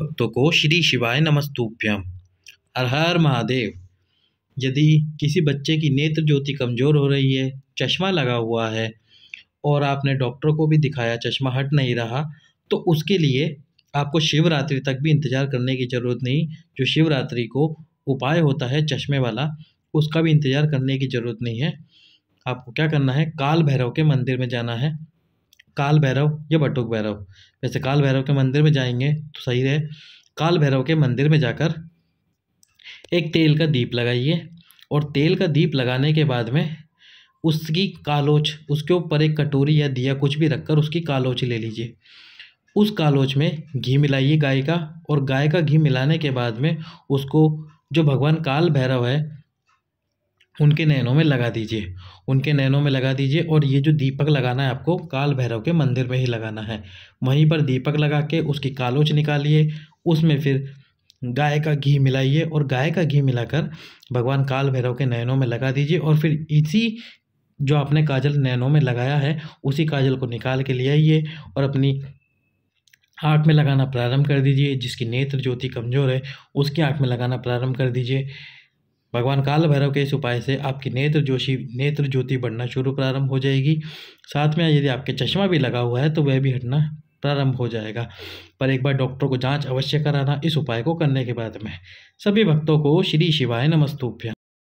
भक्तों को श्री शिवाय नमस्तुभ्यम हर हर महादेव यदि किसी बच्चे की नेत्र ज्योति कमज़ोर हो रही है चश्मा लगा हुआ है और आपने डॉक्टर को भी दिखाया चश्मा हट नहीं रहा तो उसके लिए आपको शिवरात्रि तक भी इंतज़ार करने की ज़रूरत नहीं जो शिवरात्रि को उपाय होता है चश्मे वाला उसका भी इंतज़ार करने की ज़रूरत नहीं है आपको क्या करना है काल भैरव के मंदिर में जाना है काल भैरव या बटुक भैरव वैसे काल भैरव के मंदिर में जाएंगे तो सही है काल भैरव के मंदिर में जाकर एक तेल का दीप लगाइए और तेल का दीप लगाने के बाद में उसकी कालोच उसके ऊपर एक कटोरी या दिया कुछ भी रखकर उसकी कालोच ले लीजिए उस कालोच में घी मिलाइए गाय का और गाय का घी मिलाने के बाद में उसको जो भगवान काल भैरव है उनके नैनों में लगा दीजिए उनके नैनों में लगा दीजिए और ये जो दीपक लगाना है आपको काल भैरव के मंदिर में ही लगाना है वहीं पर दीपक लगा के उसकी कालोच निकालिए उसमें फिर गाय का घी मिलाइए और गाय का घी मिलाकर भगवान काल भैरव के नैनों में लगा दीजिए और फिर इसी जो आपने काजल नैनों में लगाया है उसी काजल को निकाल के ले आइए और अपनी आँख में लगाना प्रारंभ कर दीजिए जिसकी नेत्र ज्योति कमज़ोर है उसकी आँख में लगाना प्रारंभ कर दीजिए भगवान काल भैरव के इस उपाय से आपकी नेत्र जोशी नेत्र ज्योति बढ़ना शुरू प्रारंभ हो जाएगी साथ में यदि आपके चश्मा भी लगा हुआ है तो वह भी हटना प्रारंभ हो जाएगा पर एक बार डॉक्टर को जांच अवश्य कराना इस उपाय को करने के बाद में सभी भक्तों को श्री शिवाय नमस्तुभ्य